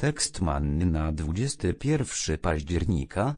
Tekst na 21 października.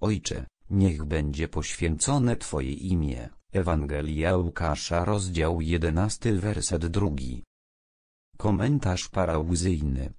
Ojcze, niech będzie poświęcone Twoje imię. Ewangelia Łukasza rozdział 11 werset 2. Komentarz parauzyjny.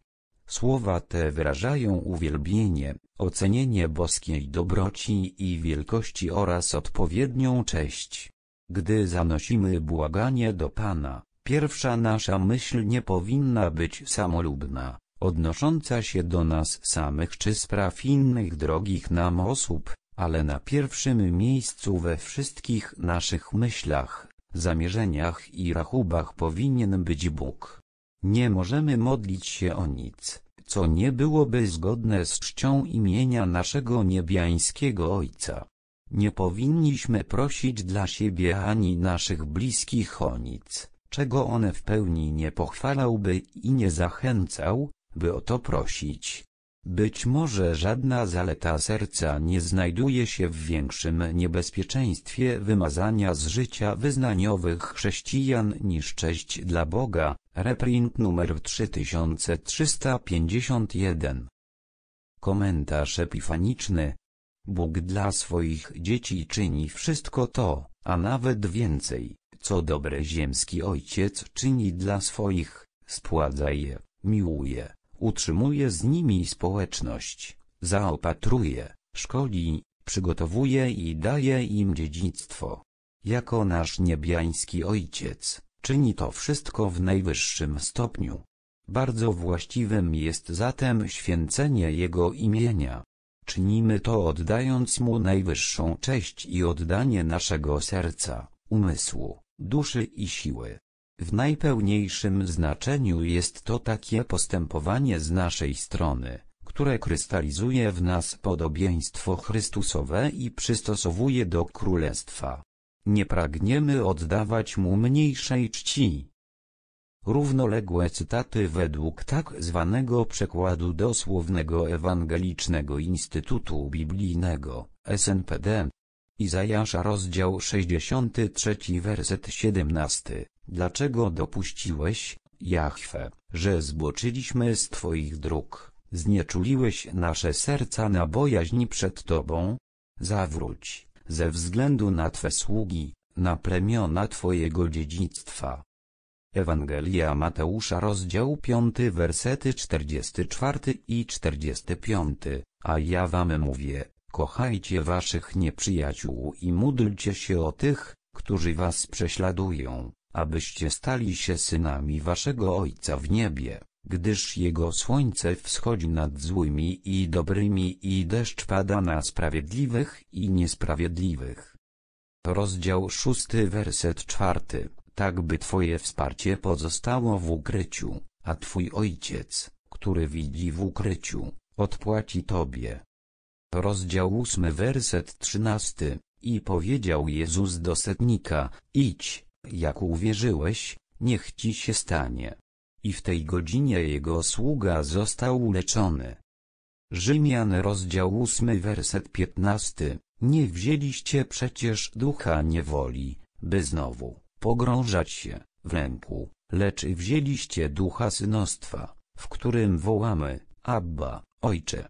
Słowa te wyrażają uwielbienie, ocenienie boskiej dobroci i wielkości oraz odpowiednią cześć. Gdy zanosimy błaganie do Pana, pierwsza nasza myśl nie powinna być samolubna odnosząca się do nas samych czy spraw innych drogich nam osób, ale na pierwszym miejscu we wszystkich naszych myślach, zamierzeniach i rachubach powinien być Bóg. Nie możemy modlić się o nic, co nie byłoby zgodne z czcią imienia naszego niebiańskiego Ojca. Nie powinniśmy prosić dla siebie ani naszych bliskich o nic, czego one w pełni nie pochwalałby i nie zachęcał, by o to prosić. Być może żadna zaleta serca nie znajduje się w większym niebezpieczeństwie wymazania z życia wyznaniowych chrześcijan niż cześć dla Boga, reprint numer 3351. Komentarz epifaniczny. Bóg dla swoich dzieci czyni wszystko to, a nawet więcej, co dobry ziemski ojciec czyni dla swoich, spładza je, miłuje utrzymuje z nimi społeczność, zaopatruje, szkoli, przygotowuje i daje im dziedzictwo. Jako nasz niebiański Ojciec, czyni to wszystko w najwyższym stopniu. Bardzo właściwym jest zatem święcenie Jego imienia. Czynimy to oddając Mu najwyższą cześć i oddanie naszego serca, umysłu, duszy i siły. W najpełniejszym znaczeniu jest to takie postępowanie z naszej strony, które krystalizuje w nas podobieństwo Chrystusowe i przystosowuje do Królestwa. Nie pragniemy oddawać Mu mniejszej czci. Równoległe cytaty według tak zwanego przekładu dosłownego Ewangelicznego Instytutu Biblijnego, SNPD, Izajasza rozdział 63 werset 17. Dlaczego dopuściłeś, Jahwe, że zboczyliśmy z Twoich dróg, znieczuliłeś nasze serca na bojaźni przed Tobą? Zawróć, ze względu na Twe sługi, na plemiona Twojego dziedzictwa. Ewangelia Mateusza rozdział 5 wersety 44 i 45, a ja wam mówię, Kochajcie waszych nieprzyjaciół i módlcie się o tych, którzy was prześladują, abyście stali się synami waszego Ojca w niebie, gdyż Jego słońce wschodzi nad złymi i dobrymi i deszcz pada na sprawiedliwych i niesprawiedliwych. Rozdział 6 werset 4 Tak by Twoje wsparcie pozostało w ukryciu, a Twój Ojciec, który widzi w ukryciu, odpłaci Tobie rozdział 8 werset 13, i powiedział Jezus do setnika, idź, jak uwierzyłeś, niech ci się stanie. I w tej godzinie jego sługa został uleczony. Rzymian rozdział 8 werset 15, nie wzięliście przecież ducha niewoli, by znowu pogrążać się w lęku, lecz wzięliście ducha synostwa, w którym wołamy, Abba, Ojcze.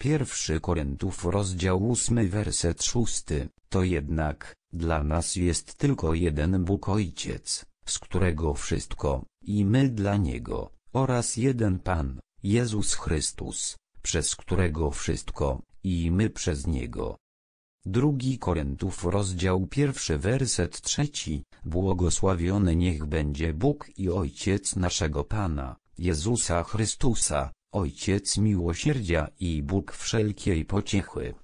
Pierwszy Korintów rozdział 8 werset 6, to jednak, dla nas jest tylko jeden Bóg Ojciec, z którego wszystko, i my dla Niego, oraz jeden Pan, Jezus Chrystus, przez którego wszystko, i my przez Niego. Drugi Korintów rozdział pierwszy werset trzeci, błogosławiony niech będzie Bóg i Ojciec naszego Pana, Jezusa Chrystusa, Ojciec miłosierdzia i Bóg wszelkiej pociechy.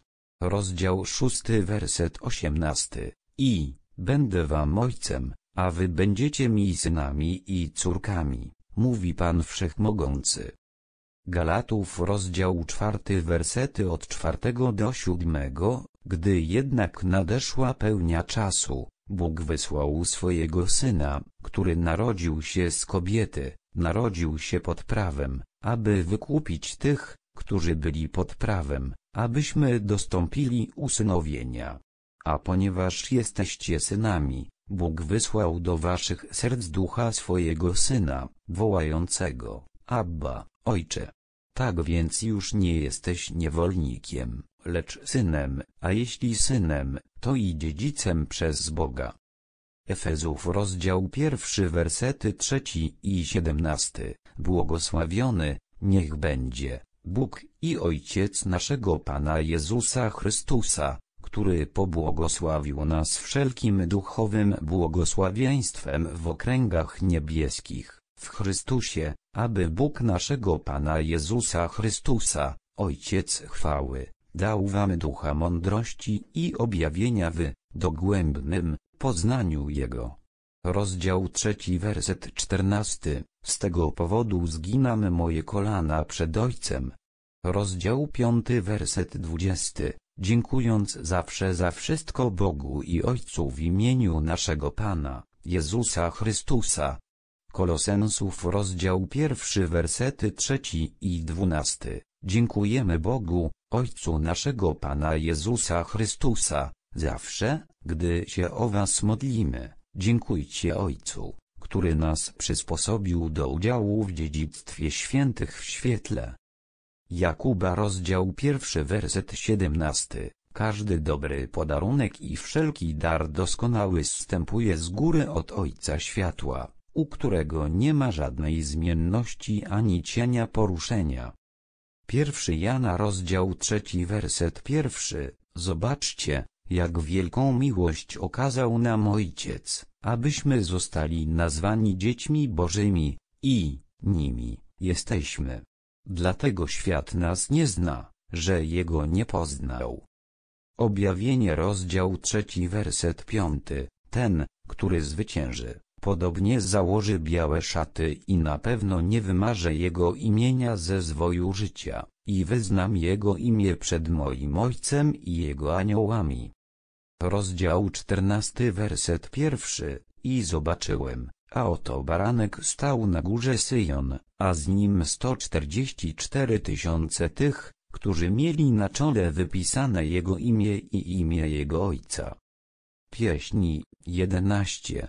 Rozdział 6 werset 18 I, będę wam ojcem, a wy będziecie mi synami i córkami, mówi Pan Wszechmogący. Galatów rozdział 4 wersety od 4 do 7 Gdy jednak nadeszła pełnia czasu, Bóg wysłał swojego Syna, który narodził się z kobiety, narodził się pod prawem, aby wykupić tych, którzy byli pod prawem, abyśmy dostąpili usynowienia. A ponieważ jesteście synami, Bóg wysłał do waszych serc ducha swojego Syna, wołającego, Abba, Ojcze. Tak więc już nie jesteś niewolnikiem, lecz synem, a jeśli synem, to i dziedzicem przez Boga. Efezów rozdział pierwszy wersety trzeci i siedemnasty. Błogosławiony, niech będzie, Bóg i Ojciec naszego Pana Jezusa Chrystusa, który pobłogosławił nas wszelkim duchowym błogosławieństwem w okręgach niebieskich, w Chrystusie, aby Bóg naszego Pana Jezusa Chrystusa, Ojciec chwały, dał wam ducha mądrości i objawienia w dogłębnym poznaniu Jego. Rozdział trzeci werset czternasty, z tego powodu zginam moje kolana przed Ojcem. Rozdział piąty werset dwudziesty, dziękując zawsze za wszystko Bogu i Ojcu w imieniu naszego Pana, Jezusa Chrystusa. Kolosensów rozdział pierwszy wersety trzeci i dwunasty, dziękujemy Bogu, Ojcu naszego Pana Jezusa Chrystusa, zawsze, gdy się o Was modlimy, dziękujcie Ojcu, który nas przysposobił do udziału w dziedzictwie świętych w świetle. Jakuba rozdział pierwszy werset 17 Każdy dobry podarunek i wszelki dar doskonały zstępuje z góry od Ojca Światła, u którego nie ma żadnej zmienności ani cienia poruszenia. Pierwszy Jana rozdział trzeci werset pierwszy, zobaczcie, jak wielką miłość okazał nam Ojciec, abyśmy zostali nazwani dziećmi Bożymi, i, nimi, jesteśmy. Dlatego świat nas nie zna, że Jego nie poznał. Objawienie rozdział trzeci werset piąty, ten, który zwycięży, Podobnie założy białe szaty i na pewno nie wymarzę jego imienia ze zwoju życia, i wyznam jego imię przed moim ojcem i jego aniołami. Rozdział 14 werset pierwszy. I zobaczyłem, a oto baranek stał na górze Syjon, a z nim 144 tysiące tych, którzy mieli na czole wypisane jego imię i imię jego ojca. Pieśni 11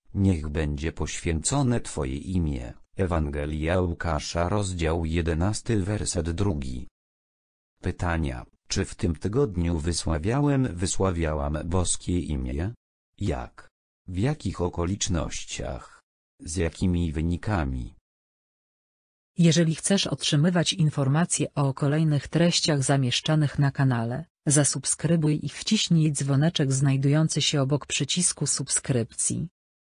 Niech będzie poświęcone Twoje imię. Ewangelia Łukasza rozdział 11 werset 2. Pytania, czy w tym tygodniu wysławiałem wysławiałam boskie imię? Jak? W jakich okolicznościach? Z jakimi wynikami? Jeżeli chcesz otrzymywać informacje o kolejnych treściach zamieszczanych na kanale, zasubskrybuj i wciśnij dzwoneczek znajdujący się obok przycisku subskrypcji.